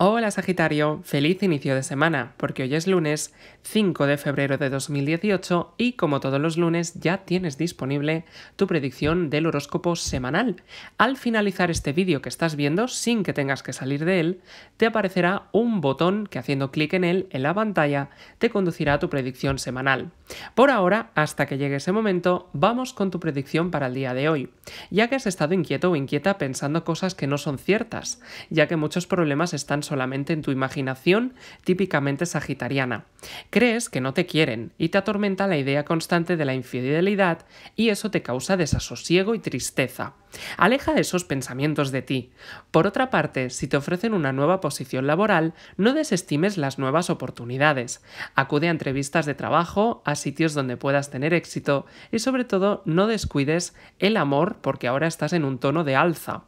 Hola Sagitario, feliz inicio de semana, porque hoy es lunes 5 de febrero de 2018 y como todos los lunes ya tienes disponible tu predicción del horóscopo semanal. Al finalizar este vídeo que estás viendo, sin que tengas que salir de él, te aparecerá un botón que haciendo clic en él en la pantalla te conducirá a tu predicción semanal. Por ahora, hasta que llegue ese momento, vamos con tu predicción para el día de hoy, ya que has estado inquieto o inquieta pensando cosas que no son ciertas, ya que muchos problemas están solamente en tu imaginación típicamente sagitariana. Crees que no te quieren y te atormenta la idea constante de la infidelidad y eso te causa desasosiego y tristeza. Aleja esos pensamientos de ti. Por otra parte, si te ofrecen una nueva posición laboral, no desestimes las nuevas oportunidades. Acude a entrevistas de trabajo, a sitios donde puedas tener éxito y sobre todo no descuides el amor porque ahora estás en un tono de alza.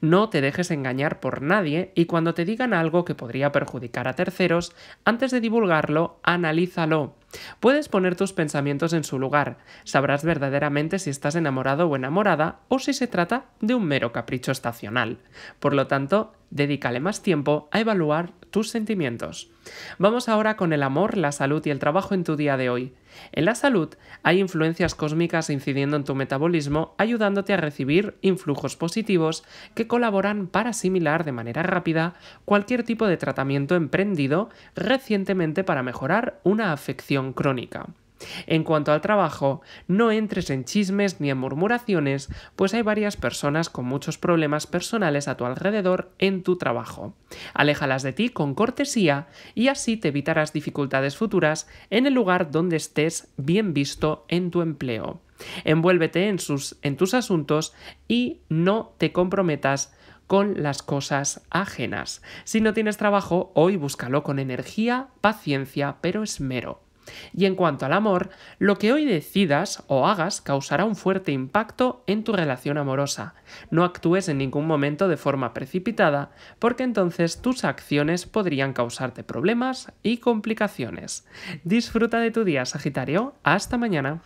No te dejes engañar por nadie y cuando te digan algo que podría perjudicar a terceros, antes de divulgarlo, analízalo. Puedes poner tus pensamientos en su lugar, sabrás verdaderamente si estás enamorado o enamorada o si se trata de un mero capricho estacional. Por lo tanto, dedícale más tiempo a evaluar tus sentimientos. Vamos ahora con el amor, la salud y el trabajo en tu día de hoy. En la salud hay influencias cósmicas incidiendo en tu metabolismo, ayudándote a recibir influjos positivos que colaboran para asimilar de manera rápida cualquier tipo de tratamiento emprendido recientemente para mejorar una afección crónica. En cuanto al trabajo, no entres en chismes ni en murmuraciones, pues hay varias personas con muchos problemas personales a tu alrededor en tu trabajo. Aléjalas de ti con cortesía y así te evitarás dificultades futuras en el lugar donde estés bien visto en tu empleo. Envuélvete en, en tus asuntos y no te comprometas con las cosas ajenas. Si no tienes trabajo, hoy búscalo con energía, paciencia, pero esmero. Y en cuanto al amor, lo que hoy decidas o hagas causará un fuerte impacto en tu relación amorosa. No actúes en ningún momento de forma precipitada, porque entonces tus acciones podrían causarte problemas y complicaciones. Disfruta de tu día, Sagitario. Hasta mañana.